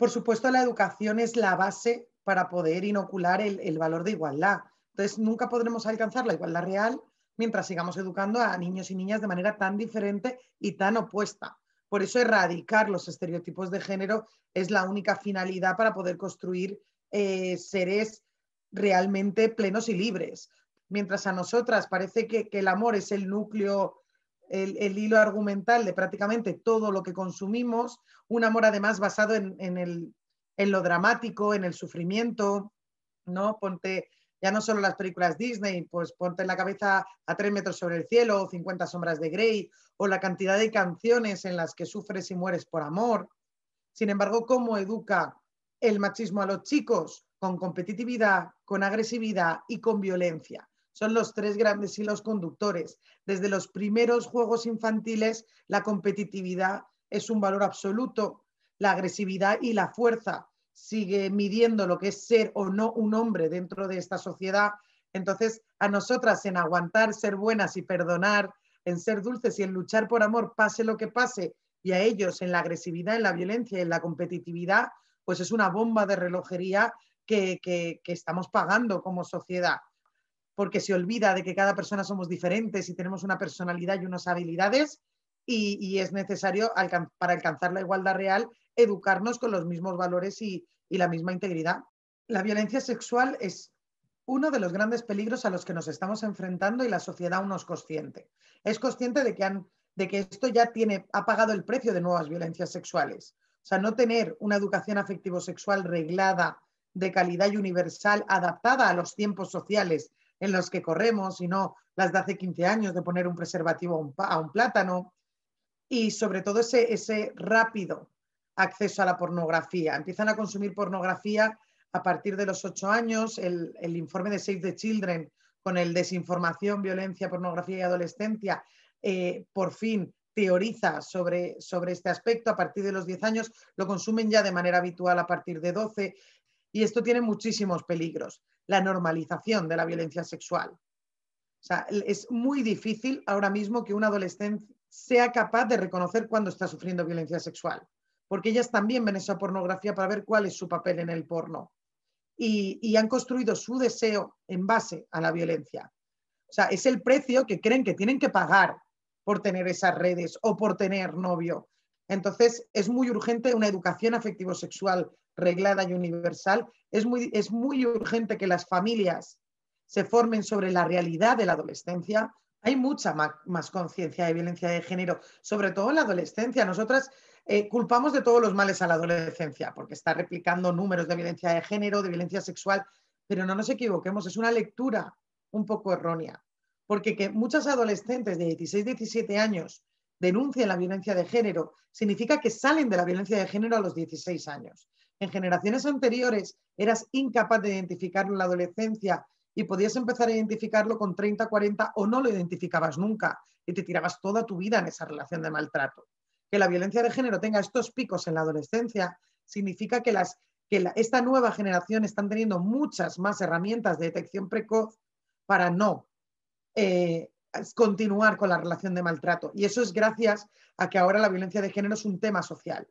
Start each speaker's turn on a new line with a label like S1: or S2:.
S1: Por supuesto, la educación es la base para poder inocular el, valor de igualdad. Entonces, nunca podremos alcanzar la igualdad real mientras sigamos educando a niños y niñas de manera tan diferente y tan opuesta. Por eso erradicar los estereotipos de género es la única finalidad para poder construir eh, seres realmente plenos y libres. Mientras a nosotras parece que el amor es el núcleo el, hilo argumental de prácticamente todo lo que consumimos, un amor además basado en, lo dramático, en el sufrimiento, ¿no? Ponte ya no solo las películas Disney, pues ponte en la cabeza a tres metros sobre el cielo, 50 sombras de Grey, o la cantidad de canciones en las que sufres y mueres por amor. Sin embargo, ¿cómo educa el machismo a los chicos? Con competitividad, con agresividad y con violencia son los tres grandes hilos conductores. Desde los primeros juegos infantiles, la competitividad es un valor absoluto, la agresividad y la fuerza sigue midiendo lo que es ser o no un hombre dentro de esta sociedad. Entonces, a nosotras en aguantar, ser buenas y perdonar, en ser dulces y en luchar por amor, pase lo que pase, y a ellos en la agresividad, en la violencia y en la competitividad, pues es una bomba de relojería que, que estamos pagando como sociedad porque se olvida de que cada persona somos diferentes y tenemos una personalidad y unas habilidades y, es necesario para alcanzar la igualdad real educarnos con los mismos valores y, la misma integridad. La violencia sexual es uno de los grandes peligros a los que nos estamos enfrentando y la sociedad aún no es consciente. Es consciente de que, han, de que esto ya tiene, ha pagado el precio de nuevas violencias sexuales. O sea, no tener una educación afectivo-sexual reglada, de calidad y universal, adaptada a los tiempos sociales en los que corremos y no las de hace 15 años de poner un preservativo a un, plátano. Y sobre todo ese, ese rápido acceso a la pornografía. Empiezan a consumir pornografía a partir de los 8 años. El, informe de Save the Children con el desinformación, violencia, pornografía y adolescencia, eh, por fin teoriza sobre, sobre este aspecto a partir de los 10 años, lo consumen ya de manera habitual a partir de 12 y esto tiene muchísimos peligros la normalización de la violencia sexual. O sea, es muy difícil ahora mismo que una adolescente sea capaz de reconocer cuando está sufriendo violencia sexual, porque ellas también ven esa pornografía para ver cuál es su papel en el porno. Y, y han construido su deseo en base a la violencia. O sea, es el precio que creen que tienen que pagar por tener esas redes o por tener novio. Entonces, es muy urgente una educación afectivo-sexual reglada y universal. Es muy, urgente que las familias se formen sobre la realidad de la adolescencia. Hay mucha más, conciencia de violencia de género, sobre todo en la adolescencia. Nosotras eh, culpamos de todos los males a la adolescencia, porque está replicando números de violencia de género, de violencia sexual, pero no nos equivoquemos, es una lectura un poco errónea, porque que muchas adolescentes de 16, 17 años denuncian la violencia de género, significa que salen de la violencia de género a los 16 años. En generaciones anteriores eras incapaz de identificarlo en la adolescencia y podías empezar a identificarlo con 30, 40 o no lo identificabas nunca y te tirabas toda tu vida en esa relación de maltrato. Que la violencia de género tenga estos picos en la adolescencia significa que, esta nueva generación están teniendo muchas más herramientas de detección precoz para no eh, continuar con la relación de maltrato. Y eso es gracias a que ahora la violencia de género es un tema social.